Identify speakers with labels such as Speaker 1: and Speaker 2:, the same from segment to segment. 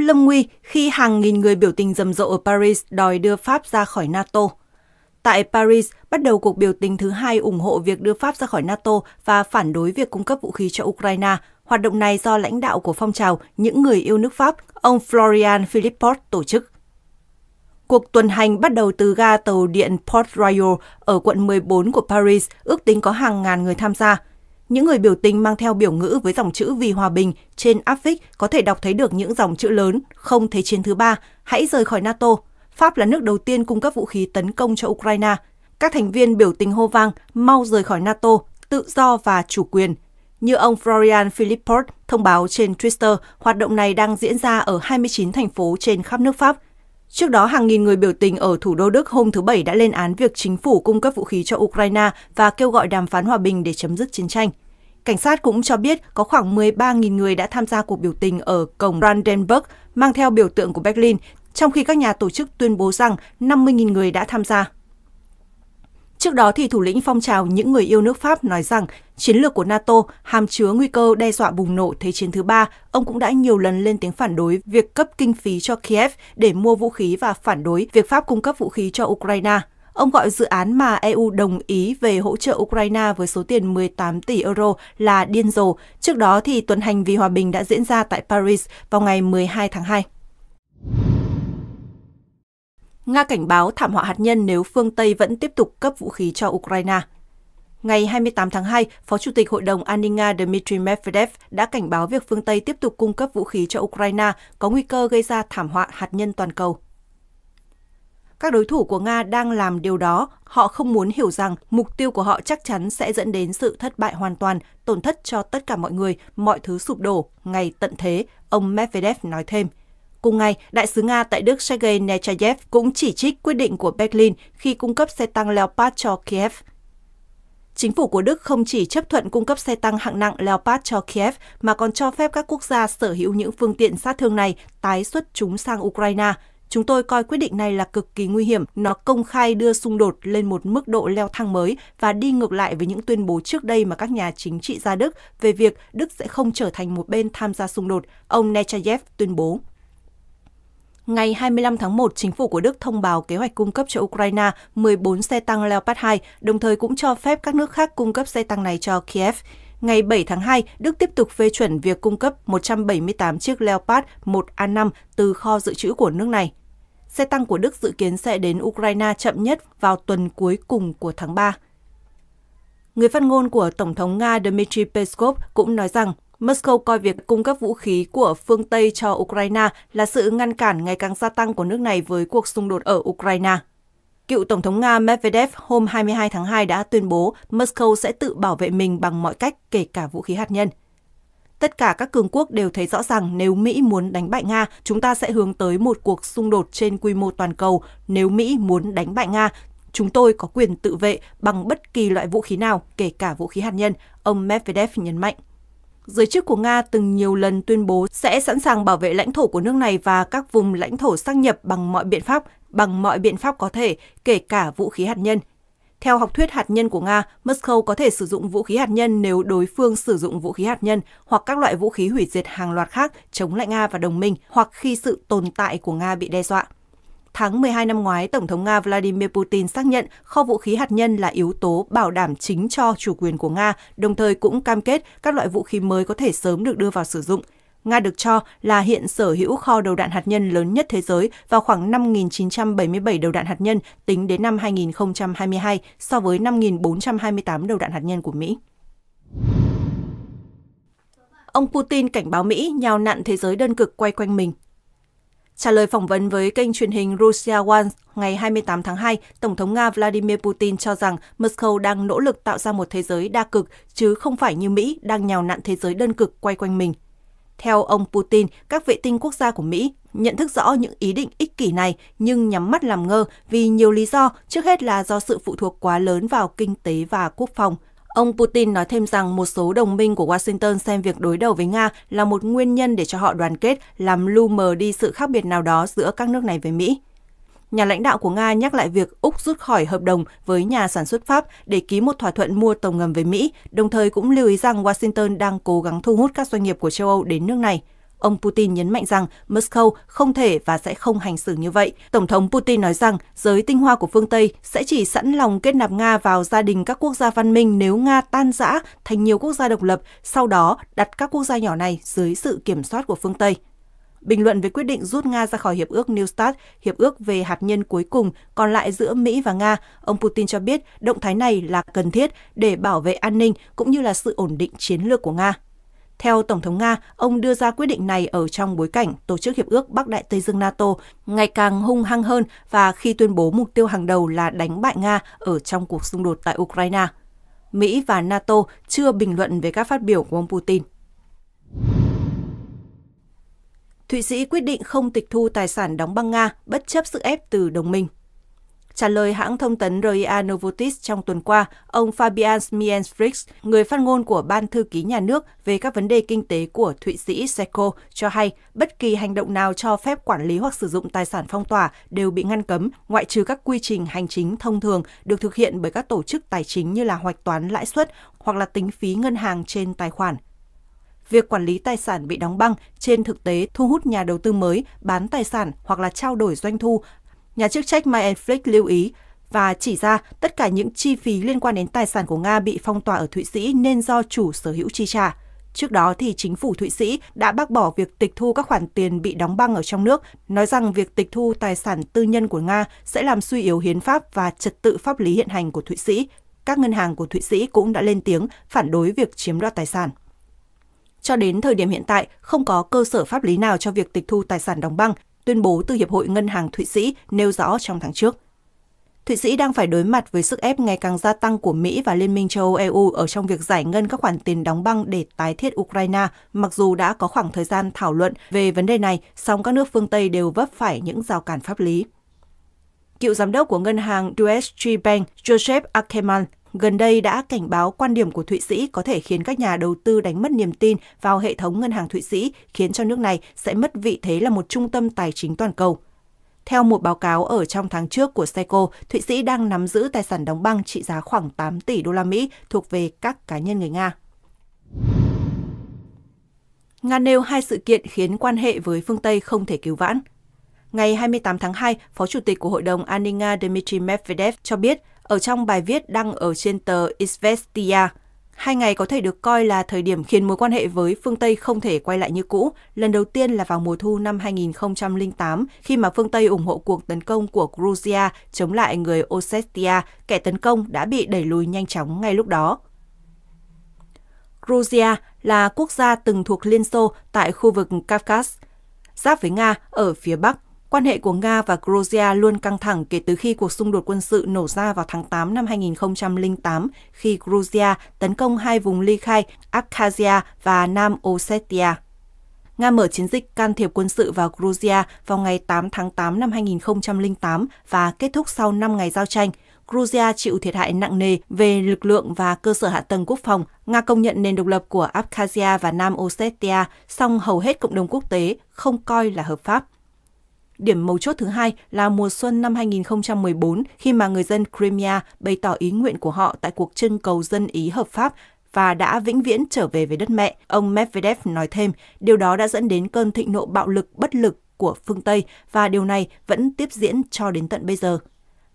Speaker 1: lâm nguy khi hàng nghìn người biểu tình rầm rộ ở Paris đòi đưa Pháp ra khỏi NATO. Tại Paris, bắt đầu cuộc biểu tình thứ hai ủng hộ việc đưa Pháp ra khỏi NATO và phản đối việc cung cấp vũ khí cho Ukraine. Hoạt động này do lãnh đạo của phong trào Những người yêu nước Pháp, ông Florian Philippot tổ chức. Cuộc tuần hành bắt đầu từ ga tàu điện Port Royal ở quận 14 của Paris, ước tính có hàng ngàn người tham gia. Những người biểu tình mang theo biểu ngữ với dòng chữ vì hòa bình trên áp phích có thể đọc thấy được những dòng chữ lớn không thế chiến thứ ba, hãy rời khỏi NATO. Pháp là nước đầu tiên cung cấp vũ khí tấn công cho Ukraine. Các thành viên biểu tình hô vang mau rời khỏi NATO, tự do và chủ quyền. Như ông Florian Philippot thông báo trên Twitter, hoạt động này đang diễn ra ở 29 thành phố trên khắp nước Pháp – Trước đó, hàng nghìn người biểu tình ở thủ đô Đức hôm thứ Bảy đã lên án việc chính phủ cung cấp vũ khí cho Ukraine và kêu gọi đàm phán hòa bình để chấm dứt chiến tranh. Cảnh sát cũng cho biết có khoảng 13.000 người đã tham gia cuộc biểu tình ở cổng Brandenburg mang theo biểu tượng của Berlin, trong khi các nhà tổ chức tuyên bố rằng 50.000 người đã tham gia. Trước đó, thì thủ lĩnh phong trào những người yêu nước Pháp nói rằng chiến lược của NATO hàm chứa nguy cơ đe dọa bùng nổ Thế chiến thứ ba. Ông cũng đã nhiều lần lên tiếng phản đối việc cấp kinh phí cho Kiev để mua vũ khí và phản đối việc Pháp cung cấp vũ khí cho Ukraine. Ông gọi dự án mà EU đồng ý về hỗ trợ Ukraine với số tiền 18 tỷ euro là điên rồ. Trước đó, thì tuần hành vì hòa bình đã diễn ra tại Paris vào ngày 12 tháng 2. Nga cảnh báo thảm họa hạt nhân nếu phương Tây vẫn tiếp tục cấp vũ khí cho Ukraine. Ngày 28 tháng 2, Phó Chủ tịch Hội đồng An ninh Nga Dmitry Medvedev đã cảnh báo việc phương Tây tiếp tục cung cấp vũ khí cho Ukraine có nguy cơ gây ra thảm họa hạt nhân toàn cầu. Các đối thủ của Nga đang làm điều đó, họ không muốn hiểu rằng mục tiêu của họ chắc chắn sẽ dẫn đến sự thất bại hoàn toàn, tổn thất cho tất cả mọi người, mọi thứ sụp đổ, ngày tận thế, ông Medvedev nói thêm – Cùng ngày, Đại sứ Nga tại Đức Sergei Nechayev cũng chỉ trích quyết định của Berlin khi cung cấp xe tăng Leopard cho Kiev. Chính phủ của Đức không chỉ chấp thuận cung cấp xe tăng hạng nặng Leopard cho Kiev mà còn cho phép các quốc gia sở hữu những phương tiện sát thương này tái xuất chúng sang Ukraine. Chúng tôi coi quyết định này là cực kỳ nguy hiểm, nó công khai đưa xung đột lên một mức độ leo thang mới và đi ngược lại với những tuyên bố trước đây mà các nhà chính trị gia Đức về việc Đức sẽ không trở thành một bên tham gia xung đột, ông Nechayev tuyên bố. Ngày 25 tháng 1, chính phủ của Đức thông báo kế hoạch cung cấp cho Ukraine 14 xe tăng Leopard 2, đồng thời cũng cho phép các nước khác cung cấp xe tăng này cho Kiev. Ngày 7 tháng 2, Đức tiếp tục phê chuẩn việc cung cấp 178 chiếc Leopard 1A5 từ kho dự trữ của nước này. Xe tăng của Đức dự kiến sẽ đến Ukraine chậm nhất vào tuần cuối cùng của tháng 3. Người phát ngôn của Tổng thống Nga Dmitry Peskov cũng nói rằng Moscow coi việc cung cấp vũ khí của phương Tây cho Ukraine là sự ngăn cản ngày càng gia tăng của nước này với cuộc xung đột ở Ukraine. Cựu Tổng thống Nga Medvedev hôm 22 tháng 2 đã tuyên bố Moscow sẽ tự bảo vệ mình bằng mọi cách, kể cả vũ khí hạt nhân. Tất cả các cường quốc đều thấy rõ rằng nếu Mỹ muốn đánh bại Nga, chúng ta sẽ hướng tới một cuộc xung đột trên quy mô toàn cầu. Nếu Mỹ muốn đánh bại Nga, chúng tôi có quyền tự vệ bằng bất kỳ loại vũ khí nào, kể cả vũ khí hạt nhân, ông Medvedev nhấn mạnh giới chức của Nga từng nhiều lần tuyên bố sẽ sẵn sàng bảo vệ lãnh thổ của nước này và các vùng lãnh thổ xác nhập bằng mọi biện pháp, bằng mọi biện pháp có thể, kể cả vũ khí hạt nhân. Theo học thuyết hạt nhân của Nga, Moscow có thể sử dụng vũ khí hạt nhân nếu đối phương sử dụng vũ khí hạt nhân hoặc các loại vũ khí hủy diệt hàng loạt khác chống lại Nga và đồng minh hoặc khi sự tồn tại của Nga bị đe dọa tháng 12 năm ngoái, Tổng thống Nga Vladimir Putin xác nhận kho vũ khí hạt nhân là yếu tố bảo đảm chính cho chủ quyền của Nga, đồng thời cũng cam kết các loại vũ khí mới có thể sớm được đưa vào sử dụng. Nga được cho là hiện sở hữu kho đầu đạn hạt nhân lớn nhất thế giới và khoảng 5.977 đầu đạn hạt nhân tính đến năm 2022 so với 5.428 đầu đạn hạt nhân của Mỹ ông Putin cảnh báo Mỹ nhào nặn thế giới đơn cực quay quanh mình. Trả lời phỏng vấn với kênh truyền hình Russia One ngày 28 tháng 2, Tổng thống Nga Vladimir Putin cho rằng Moscow đang nỗ lực tạo ra một thế giới đa cực, chứ không phải như Mỹ đang nhào nặn thế giới đơn cực quay quanh mình. Theo ông Putin, các vệ tinh quốc gia của Mỹ nhận thức rõ những ý định ích kỷ này nhưng nhắm mắt làm ngơ vì nhiều lý do, trước hết là do sự phụ thuộc quá lớn vào kinh tế và quốc phòng – Ông Putin nói thêm rằng một số đồng minh của Washington xem việc đối đầu với Nga là một nguyên nhân để cho họ đoàn kết, làm lu mờ đi sự khác biệt nào đó giữa các nước này với Mỹ. Nhà lãnh đạo của Nga nhắc lại việc Úc rút khỏi hợp đồng với nhà sản xuất Pháp để ký một thỏa thuận mua tàu ngầm với Mỹ, đồng thời cũng lưu ý rằng Washington đang cố gắng thu hút các doanh nghiệp của châu Âu đến nước này. Ông Putin nhấn mạnh rằng Moscow không thể và sẽ không hành xử như vậy. Tổng thống Putin nói rằng giới tinh hoa của phương Tây sẽ chỉ sẵn lòng kết nạp Nga vào gia đình các quốc gia văn minh nếu Nga tan rã thành nhiều quốc gia độc lập, sau đó đặt các quốc gia nhỏ này dưới sự kiểm soát của phương Tây. Bình luận về quyết định rút Nga ra khỏi Hiệp ước New START, hiệp ước về hạt nhân cuối cùng còn lại giữa Mỹ và Nga, ông Putin cho biết động thái này là cần thiết để bảo vệ an ninh cũng như là sự ổn định chiến lược của Nga. Theo Tổng thống Nga, ông đưa ra quyết định này ở trong bối cảnh Tổ chức Hiệp ước Bắc Đại Tây Dương NATO ngày càng hung hăng hơn và khi tuyên bố mục tiêu hàng đầu là đánh bại Nga ở trong cuộc xung đột tại Ukraine. Mỹ và NATO chưa bình luận về các phát biểu của ông Putin. Thụy Sĩ quyết định không tịch thu tài sản đóng băng Nga bất chấp sức ép từ đồng minh. Trả lời hãng thông tấn RIA Novotis trong tuần qua, ông Fabian Smiensfrix, người phát ngôn của Ban Thư ký Nhà nước về các vấn đề kinh tế của Thụy Sĩ SECO, cho hay bất kỳ hành động nào cho phép quản lý hoặc sử dụng tài sản phong tỏa đều bị ngăn cấm, ngoại trừ các quy trình hành chính thông thường được thực hiện bởi các tổ chức tài chính như là hoạch toán lãi suất hoặc là tính phí ngân hàng trên tài khoản việc quản lý tài sản bị đóng băng trên thực tế thu hút nhà đầu tư mới bán tài sản hoặc là trao đổi doanh thu Nhà chức trách Mike Flick lưu ý và chỉ ra tất cả những chi phí liên quan đến tài sản của Nga bị phong tỏa ở Thụy Sĩ nên do chủ sở hữu chi trả. Trước đó thì chính phủ Thụy Sĩ đã bác bỏ việc tịch thu các khoản tiền bị đóng băng ở trong nước, nói rằng việc tịch thu tài sản tư nhân của Nga sẽ làm suy yếu hiến pháp và trật tự pháp lý hiện hành của Thụy Sĩ. Các ngân hàng của Thụy Sĩ cũng đã lên tiếng phản đối việc chiếm đoạt tài sản. Cho đến thời điểm hiện tại, không có cơ sở pháp lý nào cho việc tịch thu tài sản đóng băng, tuyên bố từ Hiệp hội Ngân hàng Thụy Sĩ nêu rõ trong tháng trước. Thụy Sĩ đang phải đối mặt với sức ép ngày càng gia tăng của Mỹ và Liên minh châu Âu EU ở trong việc giải ngân các khoản tiền đóng băng để tái thiết Ukraine, mặc dù đã có khoảng thời gian thảo luận về vấn đề này, song các nước phương Tây đều vấp phải những rào cản pháp lý. Cựu giám đốc của ngân hàng deutsche Bank Joseph ackermann gần đây đã cảnh báo quan điểm của Thụy Sĩ có thể khiến các nhà đầu tư đánh mất niềm tin vào hệ thống ngân hàng Thụy Sĩ, khiến cho nước này sẽ mất vị thế là một trung tâm tài chính toàn cầu. Theo một báo cáo ở trong tháng trước của Seco, Thụy Sĩ đang nắm giữ tài sản đóng băng trị giá khoảng 8 tỷ đô la Mỹ thuộc về các cá nhân người Nga. Nga nêu hai sự kiện khiến quan hệ với phương Tây không thể cứu vãn. Ngày 28 tháng 2, Phó Chủ tịch của Hội đồng An ninh Nga Dmitry Medvedev cho biết ở trong bài viết đăng ở trên tờ Isvestia, Hai ngày có thể được coi là thời điểm khiến mối quan hệ với phương Tây không thể quay lại như cũ, lần đầu tiên là vào mùa thu năm 2008 khi mà phương Tây ủng hộ cuộc tấn công của Georgia chống lại người Ossetia, kẻ tấn công đã bị đẩy lùi nhanh chóng ngay lúc đó. Georgia là quốc gia từng thuộc Liên Xô tại khu vực Kavkaz, giáp với Nga ở phía Bắc Quan hệ của Nga và Georgia luôn căng thẳng kể từ khi cuộc xung đột quân sự nổ ra vào tháng 8 năm 2008 khi Georgia tấn công hai vùng ly khai Abkhazia và Nam Ossetia. Nga mở chiến dịch can thiệp quân sự vào Georgia vào ngày 8 tháng 8 năm 2008 và kết thúc sau 5 ngày giao tranh. Georgia chịu thiệt hại nặng nề về lực lượng và cơ sở hạ tầng quốc phòng. Nga công nhận nền độc lập của Abkhazia và Nam Ossetia, song hầu hết cộng đồng quốc tế không coi là hợp pháp. Điểm mấu chốt thứ hai là mùa xuân năm 2014 khi mà người dân Crimea bày tỏ ý nguyện của họ tại cuộc trưng cầu dân Ý hợp pháp và đã vĩnh viễn trở về với đất mẹ. Ông Medvedev nói thêm, điều đó đã dẫn đến cơn thịnh nộ bạo lực bất lực của phương Tây và điều này vẫn tiếp diễn cho đến tận bây giờ.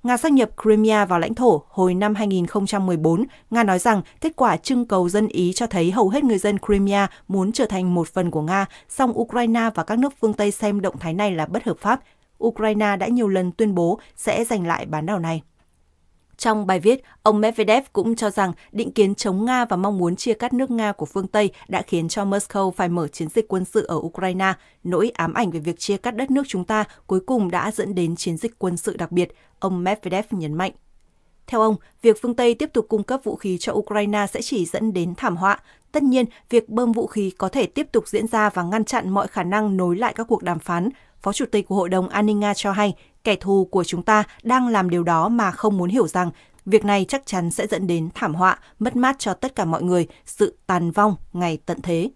Speaker 1: Nga xác nhập Crimea vào lãnh thổ hồi năm 2014, Nga nói rằng kết quả trưng cầu dân Ý cho thấy hầu hết người dân Crimea muốn trở thành một phần của Nga, song Ukraine và các nước phương Tây xem động thái này là bất hợp pháp. Ukraine đã nhiều lần tuyên bố sẽ giành lại bán đảo này. Trong bài viết, ông Medvedev cũng cho rằng định kiến chống Nga và mong muốn chia cắt nước Nga của phương Tây đã khiến cho Moscow phải mở chiến dịch quân sự ở Ukraine. Nỗi ám ảnh về việc chia cắt đất nước chúng ta cuối cùng đã dẫn đến chiến dịch quân sự đặc biệt, ông Medvedev nhấn mạnh. Theo ông, việc phương Tây tiếp tục cung cấp vũ khí cho Ukraine sẽ chỉ dẫn đến thảm họa. Tất nhiên, việc bơm vũ khí có thể tiếp tục diễn ra và ngăn chặn mọi khả năng nối lại các cuộc đàm phán. Phó Chủ tịch của Hội đồng An ninh Nga cho hay kẻ thù của chúng ta đang làm điều đó mà không muốn hiểu rằng việc này chắc chắn sẽ dẫn đến thảm họa, mất mát cho tất cả mọi người, sự tàn vong ngày tận thế.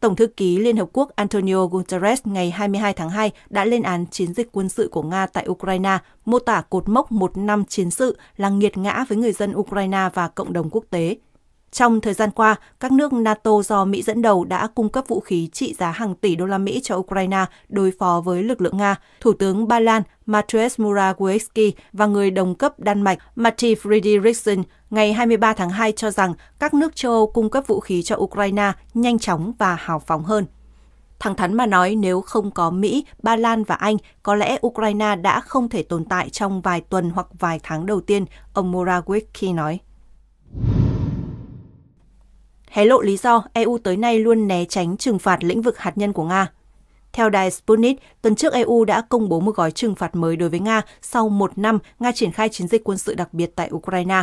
Speaker 1: Tổng thư ký Liên Hợp Quốc Antonio Guterres ngày 22 tháng 2 đã lên án chiến dịch quân sự của Nga tại Ukraine, mô tả cột mốc một năm chiến sự là nghiệt ngã với người dân Ukraine và cộng đồng quốc tế – trong thời gian qua, các nước NATO do Mỹ dẫn đầu đã cung cấp vũ khí trị giá hàng tỷ đô la Mỹ cho Ukraine đối phó với lực lượng Nga. Thủ tướng Ba Lan Mateusz Morawiecki và người đồng cấp Đan Mạch Matti Frederiksen ngày 23 tháng 2 cho rằng các nước châu Âu cung cấp vũ khí cho Ukraine nhanh chóng và hào phóng hơn. Thẳng thắn mà nói, nếu không có Mỹ, Ba Lan và Anh, có lẽ Ukraine đã không thể tồn tại trong vài tuần hoặc vài tháng đầu tiên, ông Morawiecki nói hé lộ lý do EU tới nay luôn né tránh trừng phạt lĩnh vực hạt nhân của Nga. Theo đài Sputnik, tuần trước EU đã công bố một gói trừng phạt mới đối với Nga sau một năm Nga triển khai chiến dịch quân sự đặc biệt tại Ukraine.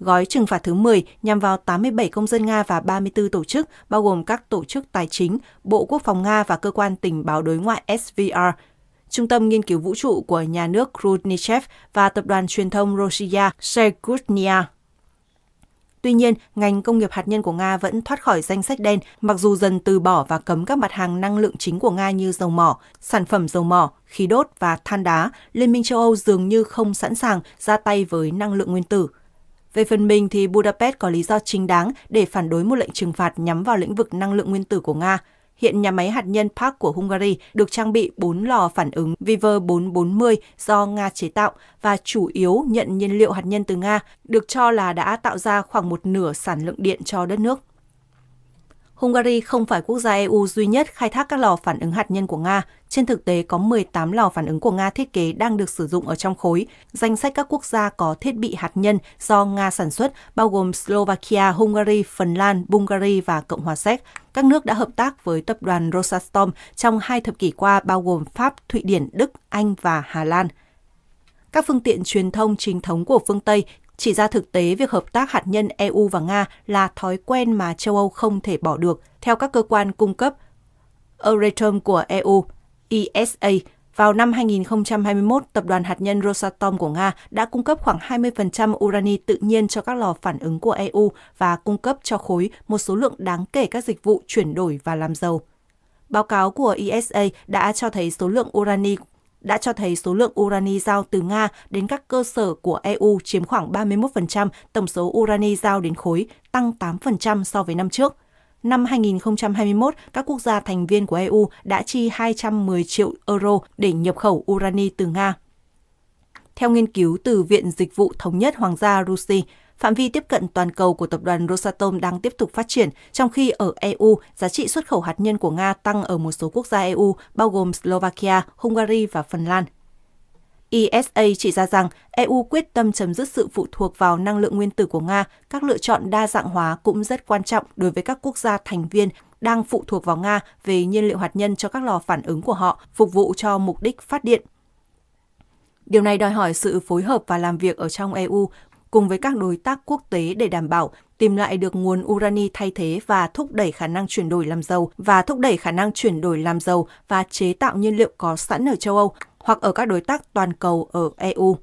Speaker 1: Gói trừng phạt thứ 10 nhằm vào 87 công dân Nga và 34 tổ chức, bao gồm các tổ chức tài chính, Bộ Quốc phòng Nga và Cơ quan Tình báo Đối ngoại SVR, Trung tâm Nghiên cứu Vũ trụ của nhà nước Khrushchev và Tập đoàn Truyền thông Rossiya Sergutnia. Tuy nhiên, ngành công nghiệp hạt nhân của Nga vẫn thoát khỏi danh sách đen, mặc dù dần từ bỏ và cấm các mặt hàng năng lượng chính của Nga như dầu mỏ, sản phẩm dầu mỏ, khí đốt và than đá, Liên minh châu Âu dường như không sẵn sàng ra tay với năng lượng nguyên tử. Về phần mình thì Budapest có lý do chính đáng để phản đối một lệnh trừng phạt nhắm vào lĩnh vực năng lượng nguyên tử của Nga – hiện nhà máy hạt nhân Park của Hungary được trang bị 4 lò phản ứng Viver 440 do Nga chế tạo và chủ yếu nhận nhiên liệu hạt nhân từ Nga, được cho là đã tạo ra khoảng một nửa sản lượng điện cho đất nước. Hungary không phải quốc gia EU duy nhất khai thác các lò phản ứng hạt nhân của Nga. Trên thực tế, có 18 lò phản ứng của Nga thiết kế đang được sử dụng ở trong khối. Danh sách các quốc gia có thiết bị hạt nhân do Nga sản xuất bao gồm Slovakia, Hungary, Phần Lan, Bulgaria và Cộng hòa Séc. Các nước đã hợp tác với tập đoàn Rosatom trong hai thập kỷ qua bao gồm Pháp, Thụy Điển, Đức, Anh và Hà Lan các phương tiện truyền thông chính thống của phương Tây chỉ ra thực tế việc hợp tác hạt nhân EU và Nga là thói quen mà châu Âu không thể bỏ được. Theo các cơ quan cung cấp Euratom của EU, ESA, vào năm 2021, tập đoàn hạt nhân Rosatom của Nga đã cung cấp khoảng 20% urani tự nhiên cho các lò phản ứng của EU và cung cấp cho khối một số lượng đáng kể các dịch vụ chuyển đổi và làm giàu. Báo cáo của ESA đã cho thấy số lượng urani đã cho thấy số lượng urani giao từ Nga đến các cơ sở của EU chiếm khoảng 31% tổng số urani giao đến khối, tăng 8% so với năm trước. Năm 2021, các quốc gia thành viên của EU đã chi 210 triệu euro để nhập khẩu urani từ Nga. Theo nghiên cứu từ Viện Dịch vụ Thống nhất Hoàng gia Russia, phạm vi tiếp cận toàn cầu của tập đoàn Rosatom đang tiếp tục phát triển, trong khi ở EU, giá trị xuất khẩu hạt nhân của Nga tăng ở một số quốc gia EU, bao gồm Slovakia, Hungary và Phần Lan. ESA chỉ ra rằng EU quyết tâm chấm dứt sự phụ thuộc vào năng lượng nguyên tử của Nga, các lựa chọn đa dạng hóa cũng rất quan trọng đối với các quốc gia thành viên đang phụ thuộc vào Nga về nhiên liệu hạt nhân cho các lò phản ứng của họ, phục vụ cho mục đích phát điện. Điều này đòi hỏi sự phối hợp và làm việc ở trong EU cùng với các đối tác quốc tế để đảm bảo tìm lại được nguồn urani thay thế và thúc đẩy khả năng chuyển đổi làm dầu và thúc đẩy khả năng chuyển đổi làm dầu và chế tạo nhiên liệu có sẵn ở châu Âu hoặc ở các đối tác toàn cầu ở EU.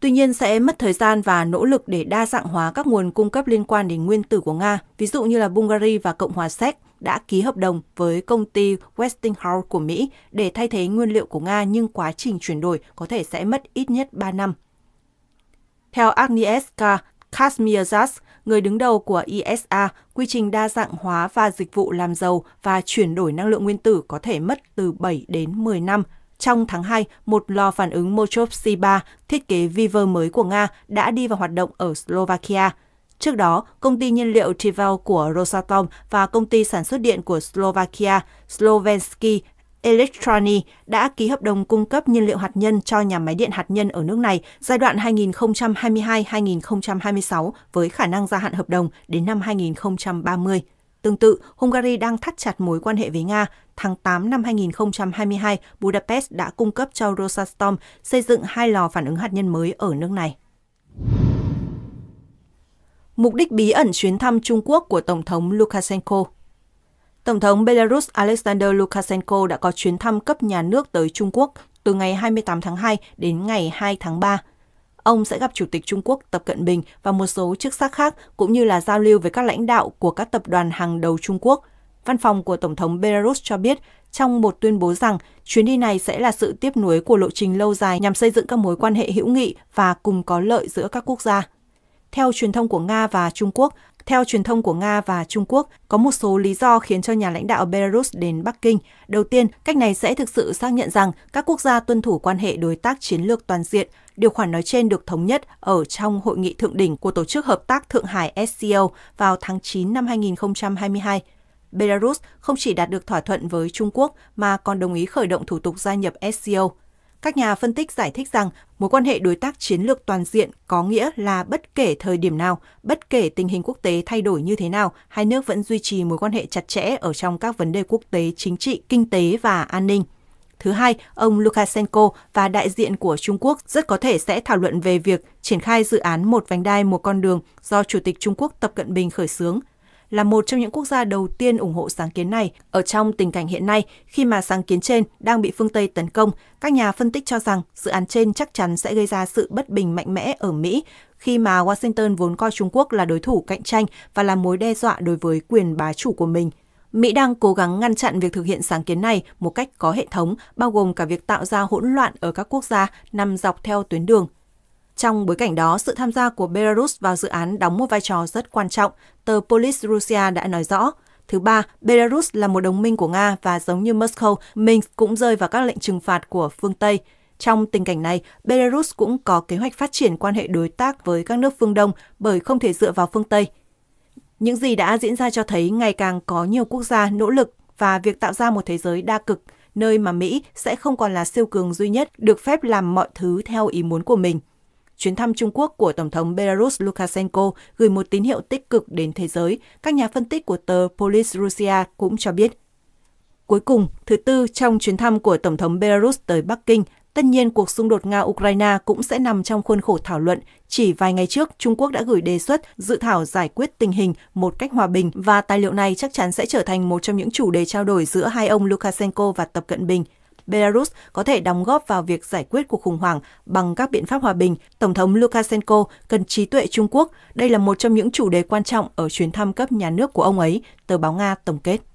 Speaker 1: Tuy nhiên sẽ mất thời gian và nỗ lực để đa dạng hóa các nguồn cung cấp liên quan đến nguyên tử của Nga, ví dụ như là Bulgaria và Cộng hòa Séc đã ký hợp đồng với công ty Westinghouse của Mỹ để thay thế nguyên liệu của Nga nhưng quá trình chuyển đổi có thể sẽ mất ít nhất 3 năm. Theo Agnieszka Kasmierzak, người đứng đầu của ISA, e quy trình đa dạng hóa và dịch vụ làm dầu và chuyển đổi năng lượng nguyên tử có thể mất từ 7 đến 10 năm. Trong tháng 2, một lò phản ứng Mochov C3 thiết kế Viver mới của Nga đã đi vào hoạt động ở Slovakia. Trước đó, công ty nhiên liệu Tivel của Rosatom và công ty sản xuất điện của Slovakia Slovensky Electroni đã ký hợp đồng cung cấp nhiên liệu hạt nhân cho nhà máy điện hạt nhân ở nước này giai đoạn 2022-2026 với khả năng gia hạn hợp đồng đến năm 2030. Tương tự, Hungary đang thắt chặt mối quan hệ với Nga. Tháng 8 năm 2022, Budapest đã cung cấp cho Rosatom xây dựng hai lò phản ứng hạt nhân mới ở nước này. Mục đích bí ẩn chuyến thăm Trung Quốc của Tổng thống Lukashenko Tổng thống Belarus Alexander Lukashenko đã có chuyến thăm cấp nhà nước tới Trung Quốc từ ngày 28 tháng 2 đến ngày 2 tháng 3. Ông sẽ gặp Chủ tịch Trung Quốc Tập Cận Bình và một số chức sắc khác cũng như là giao lưu với các lãnh đạo của các tập đoàn hàng đầu Trung Quốc. Văn phòng của Tổng thống Belarus cho biết trong một tuyên bố rằng chuyến đi này sẽ là sự tiếp nối của lộ trình lâu dài nhằm xây dựng các mối quan hệ hữu nghị và cùng có lợi giữa các quốc gia. Theo truyền thông của Nga và Trung Quốc, theo truyền thông của Nga và Trung Quốc, có một số lý do khiến cho nhà lãnh đạo Belarus đến Bắc Kinh. Đầu tiên, cách này sẽ thực sự xác nhận rằng các quốc gia tuân thủ quan hệ đối tác chiến lược toàn diện. Điều khoản nói trên được thống nhất ở trong hội nghị thượng đỉnh của Tổ chức Hợp tác Thượng Hải SCO vào tháng 9 năm 2022. Belarus không chỉ đạt được thỏa thuận với Trung Quốc mà còn đồng ý khởi động thủ tục gia nhập SCO. Các nhà phân tích giải thích rằng mối quan hệ đối tác chiến lược toàn diện có nghĩa là bất kể thời điểm nào, bất kể tình hình quốc tế thay đổi như thế nào, hai nước vẫn duy trì mối quan hệ chặt chẽ ở trong các vấn đề quốc tế chính trị, kinh tế và an ninh. Thứ hai, ông Lukashenko và đại diện của Trung Quốc rất có thể sẽ thảo luận về việc triển khai dự án một vành đai một con đường do Chủ tịch Trung Quốc Tập Cận Bình khởi xướng là một trong những quốc gia đầu tiên ủng hộ sáng kiến này ở trong tình cảnh hiện nay khi mà sáng kiến trên đang bị phương Tây tấn công. Các nhà phân tích cho rằng dự án trên chắc chắn sẽ gây ra sự bất bình mạnh mẽ ở Mỹ khi mà Washington vốn coi Trung Quốc là đối thủ cạnh tranh và là mối đe dọa đối với quyền bá chủ của mình. Mỹ đang cố gắng ngăn chặn việc thực hiện sáng kiến này một cách có hệ thống, bao gồm cả việc tạo ra hỗn loạn ở các quốc gia nằm dọc theo tuyến đường. Trong bối cảnh đó, sự tham gia của Belarus vào dự án đóng một vai trò rất quan trọng, tờ Polis Russia đã nói rõ. Thứ ba, Belarus là một đồng minh của Nga và giống như Moscow, Minsk cũng rơi vào các lệnh trừng phạt của phương Tây. Trong tình cảnh này, Belarus cũng có kế hoạch phát triển quan hệ đối tác với các nước phương Đông bởi không thể dựa vào phương Tây. Những gì đã diễn ra cho thấy ngày càng có nhiều quốc gia nỗ lực và việc tạo ra một thế giới đa cực, nơi mà Mỹ sẽ không còn là siêu cường duy nhất được phép làm mọi thứ theo ý muốn của mình chuyến thăm Trung Quốc của Tổng thống Belarus Lukashenko gửi một tín hiệu tích cực đến thế giới, các nhà phân tích của tờ Polis Russia cũng cho biết. Cuối cùng, thứ Tư, trong chuyến thăm của Tổng thống Belarus tới Bắc Kinh, Tất nhiên, cuộc xung đột Nga-Ukraine cũng sẽ nằm trong khuôn khổ thảo luận. Chỉ vài ngày trước, Trung Quốc đã gửi đề xuất dự thảo giải quyết tình hình một cách hòa bình và tài liệu này chắc chắn sẽ trở thành một trong những chủ đề trao đổi giữa hai ông Lukashenko và Tập Cận Bình. Belarus có thể đóng góp vào việc giải quyết cuộc khủng hoảng bằng các biện pháp hòa bình, Tổng thống Lukashenko cần trí tuệ Trung Quốc. Đây là một trong những chủ đề quan trọng ở chuyến thăm cấp nhà nước của ông ấy, tờ báo Nga tổng kết.